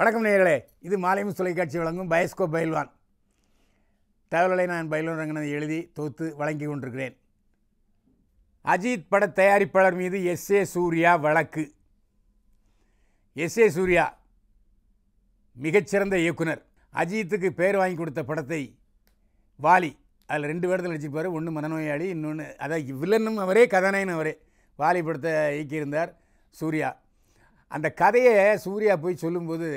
வணக்கம் நேயர்களே இது மாலையும் தொலைக்காட்சி வழங்கும் பயஸ்கோ பயில்வான் தகவலை நான் பயில்வான் ரங்கனை எழுதி தொகுத்து வழங்கி கொண்டிருக்கிறேன் அஜித் பட தயாரிப்பாளர் மீது எஸ் ஏ சூர்யா வழக்கு எஸ் ஏ சூர்யா மிகச்சிறந்த இயக்குனர் அஜித்துக்கு பேர் வாங்கி கொடுத்த படத்தை வாலி அதில் ரெண்டு பேரத்தில் நடிச்சிருப்பார் ஒன்று மனநோயாளி இன்னொன்று அதாவது வில்லனும் அவரே கதாநாயகன் அவரே வாலி படத்தை இயக்கியிருந்தார் சூர்யா அந்த கதையை சூர்யா போய் சொல்லும்போது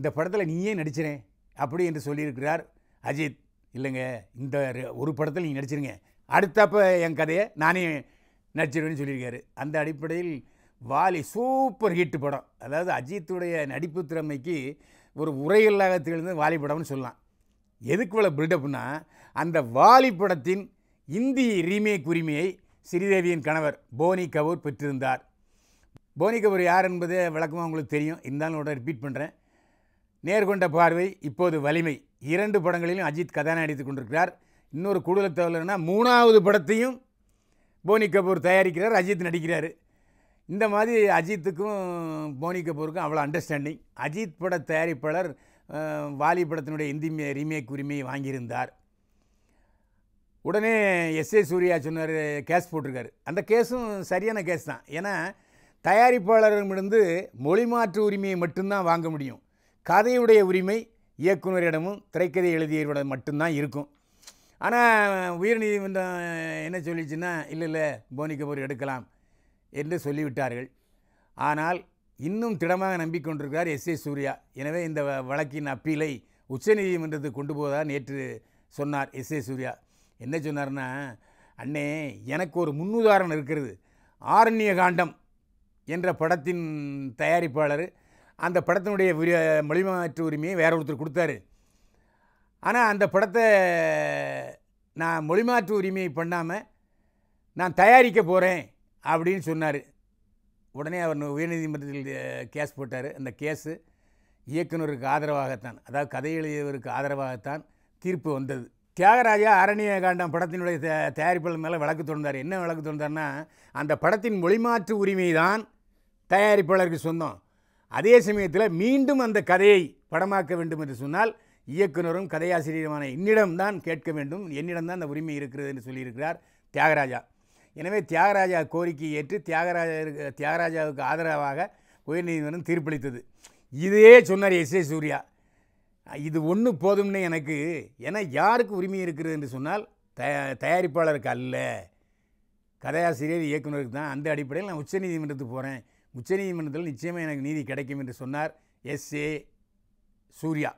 இந்த படத்தில் நீயே நடிச்சிறேன் அப்படி என்று சொல்லியிருக்கிறார் அஜித் இல்லைங்க இந்த ஒரு படத்தில் நீங்கள் நடிச்சிருங்க அடுத்தப்போ என் கதையை நானே நடிச்சிருவேன்னு சொல்லியிருக்காரு அந்த அடிப்படையில் வாலி சூப்பர் ஹிட் படம் அதாவது அஜித்துடைய நடிப்பு திறமைக்கு ஒரு உரையில்லாக திகழ்ந்து வாலி படம்னு சொல்லலாம் எதுக்கு இவ்வளோ பில்டப்னா அந்த வாலி படத்தின் இந்தி ரீமேக் உரிமையை ஸ்ரீதேவியின் கணவர் போனி கபூர் பெற்றிருந்தார் போனி கபூர் யார் என்பதே விளக்கமாக உங்களுக்கு தெரியும் இருந்தாலும் உடனே ரிப்பீட் பண்ணுறேன் நேர்கொண்ட பார்வை இப்போது வலிமை இரண்டு படங்களிலும் அஜித் கதாநாயகத்து கொண்டிருக்கிறார் இன்னொரு கூடுதல் தகவல்னா மூணாவது படத்தையும் போனி கபூர் தயாரிக்கிறார் அஜித் நடிக்கிறார் இந்த மாதிரி அஜித்துக்கும் போனி கபூருக்கும் அவ்வளோ அண்டர்ஸ்டாண்டிங் அஜித் பட தயாரிப்பாளர் வாலி படத்தினுடைய இந்தி ரீமேக் உரிமையை வாங்கியிருந்தார் உடனே எஸ் ஏ சூர்யா சொன்னார் கேஸ் போட்டிருக்காரு அந்த கேஸும் சரியான கேஸ் தான் ஏன்னா தயாரிப்பாளர்களிடமிருந்து மொழி மாற்று உரிமையை மட்டும்தான் வாங்க முடியும் கதையுடைய உரிமை இயக்குநரிடமும் திரைக்கதை எழுதியவரிடம் மட்டும்தான் இருக்கும் ஆனால் நீதிமன்றம் என்ன சொல்லிச்சுன்னா இல்லை இல்லை போனி கபூர் எடுக்கலாம் என்று சொல்லிவிட்டார்கள் ஆனால் இன்னும் திடமாக நம்பிக்கொண்டிருக்கிறார் எஸ் ஏ சூர்யா எனவே இந்த வழக்கின் அப்பீலை உச்சநீதிமன்றத்துக்கு கொண்டு போவதாக நேற்று சொன்னார் எஸ் ஏ சூர்யா என்ன சொன்னார்னா அண்ணே எனக்கு ஒரு முன்னுதாரணம் இருக்கிறது ஆரண்ய காண்டம் என்ற படத்தின் தயாரிப்பாளர் அந்த படத்தினுடைய உரிய மொழிமாற்று உரிமையை வேற ஒருத்தர் கொடுத்தாரு ஆனால் அந்த படத்தை நான் மொழிமாற்று உரிமையை பண்ணாமல் நான் தயாரிக்க போகிறேன் அப்படின்னு சொன்னார் உடனே அவர் உயர்நீதிமன்றத்தில் கேஸ் போட்டார் அந்த கேஸு இயக்குநருக்கு ஆதரவாகத்தான் அதாவது கதை எழுதியவருக்கு ஆதரவாகத்தான் தீர்ப்பு வந்தது தியாகராஜா அரண்ய காண்டம் படத்தினுடைய த தயாரிப்பாளர் மேலே வழக்கு தொடர்ந்தார் என்ன வழக்கு தொடர்ந்தார்னா அந்த படத்தின் மொழிமாற்று உரிமை தான் தயாரிப்பாளருக்கு சொந்தம் அதே சமயத்தில் மீண்டும் அந்த கதையை படமாக்க வேண்டும் என்று சொன்னால் இயக்குனரும் கதையாசிரியருமான என்னிடம்தான் கேட்க வேண்டும் என்னிடம்தான் அந்த உரிமை இருக்கிறது என்று சொல்லியிருக்கிறார் தியாகராஜா எனவே தியாகராஜா கோரிக்கையை ஏற்று தியாகராஜா தியாகராஜாவுக்கு ஆதரவாக உயர்நீதிமன்றம் தீர்ப்பளித்தது இதே சொன்னார் எஸ் ஏ சூர்யா இது ஒன்று போதும்னு எனக்கு ஏன்னா யாருக்கு உரிமை இருக்கிறது என்று சொன்னால் த தயாரிப்பாளருக்கு அல்ல கதையாசிரியர் இயக்குநருக்கு தான் அந்த அடிப்படையில் நான் உச்சநீதிமன்றத்துக்கு போகிறேன் உச்சநீதிமன்றத்தில் நிச்சயமாக எனக்கு நீதி கிடைக்கும் என்று சொன்னார் எஸ் ஏ சூர்யா